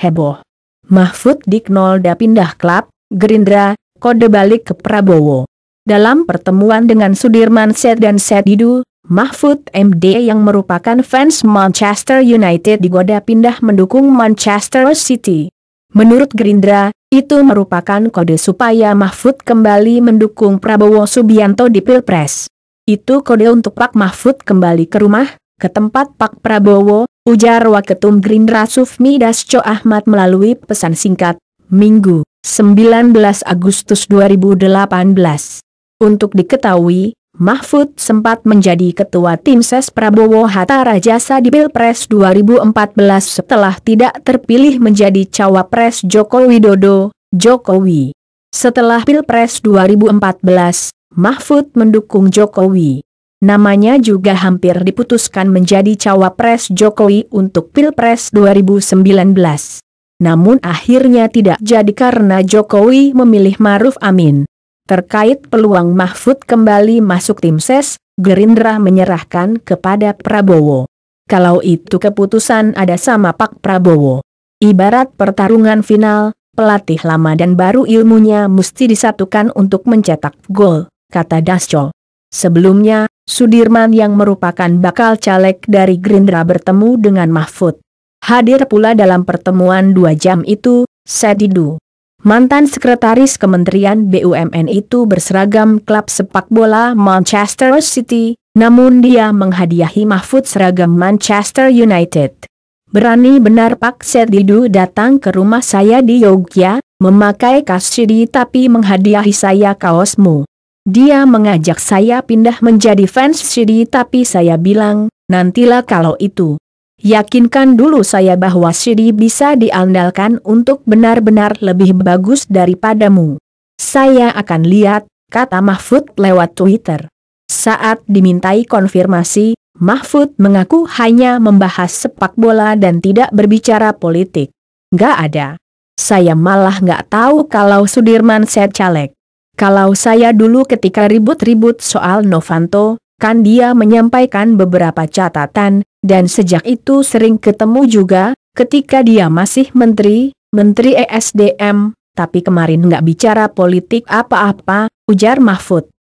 heboh. Mahfud Diknolda pindah klub, Gerindra, kode balik ke Prabowo. Dalam pertemuan dengan Sudirman Said dan Sedidu, Mahfud MD yang merupakan fans Manchester United digoda pindah mendukung Manchester City. Menurut Gerindra, itu merupakan kode supaya Mahfud kembali mendukung Prabowo Subianto di Pilpres. Itu kode untuk Pak Mahfud kembali ke rumah, ke tempat Pak Prabowo, ujar Waketum Gerindra Sufmi Dasco Ahmad melalui pesan singkat, Minggu, 19 Agustus 2018. Untuk diketahui, Mahfud sempat menjadi ketua tim ses Prabowo Hatta Rajasa di Pilpres 2014 setelah tidak terpilih menjadi cawapres Joko Widodo, Jokowi. Setelah Pilpres 2014, Mahfud mendukung Jokowi. Namanya juga hampir diputuskan menjadi cawapres Jokowi untuk Pilpres 2019. Namun akhirnya tidak jadi karena Jokowi memilih Maruf Amin. Terkait peluang Mahfud kembali masuk tim ses, Gerindra menyerahkan kepada Prabowo. Kalau itu keputusan ada sama Pak Prabowo. Ibarat pertarungan final, pelatih lama dan baru ilmunya mesti disatukan untuk mencetak gol, kata Dasco. Sebelumnya, Sudirman yang merupakan bakal caleg dari Gerindra bertemu dengan Mahfud. Hadir pula dalam pertemuan dua jam itu, Sedidu. Mantan Sekretaris Kementerian BUMN itu berseragam klub sepak bola Manchester City, namun dia menghadiahi Mahfud seragam Manchester United. Berani benar Pak Sedidu datang ke rumah saya di Yogyakarta, memakai kasidi tapi menghadiahi saya kaosmu. Dia mengajak saya pindah menjadi fans CD tapi saya bilang, nantilah kalau itu. Yakinkan dulu saya bahwa CD bisa diandalkan untuk benar-benar lebih bagus daripadamu. Saya akan lihat, kata Mahfud lewat Twitter. Saat dimintai konfirmasi, Mahfud mengaku hanya membahas sepak bola dan tidak berbicara politik. Gak ada. Saya malah gak tahu kalau Sudirman set caleg. Kalau saya dulu ketika ribut-ribut soal Novanto, kan dia menyampaikan beberapa catatan, dan sejak itu sering ketemu juga, ketika dia masih menteri, menteri ESDM, tapi kemarin nggak bicara politik apa-apa, ujar Mahfud.